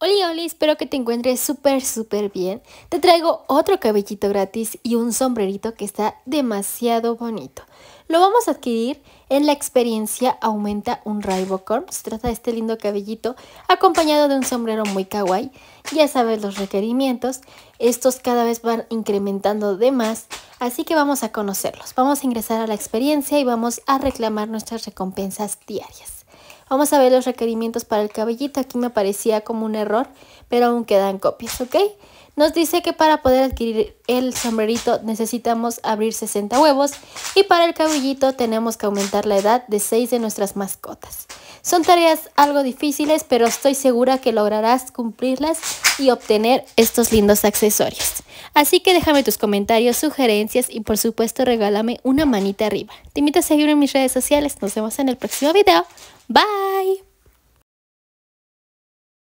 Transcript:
Hola, hola, espero que te encuentres súper, súper bien. Te traigo otro cabellito gratis y un sombrerito que está demasiado bonito. Lo vamos a adquirir en la experiencia Aumenta un Raibocorn. Se trata de este lindo cabellito acompañado de un sombrero muy kawaii. Ya sabes los requerimientos. Estos cada vez van incrementando de más Así que vamos a conocerlos, vamos a ingresar a la experiencia y vamos a reclamar nuestras recompensas diarias. Vamos a ver los requerimientos para el cabellito, aquí me parecía como un error, pero aún quedan copias, ¿ok? nos dice que para poder adquirir el sombrerito necesitamos abrir 60 huevos y para el caballito tenemos que aumentar la edad de 6 de nuestras mascotas. Son tareas algo difíciles, pero estoy segura que lograrás cumplirlas y obtener estos lindos accesorios. Así que déjame tus comentarios, sugerencias y por supuesto regálame una manita arriba. Te invito a seguirme en mis redes sociales. Nos vemos en el próximo video. Bye.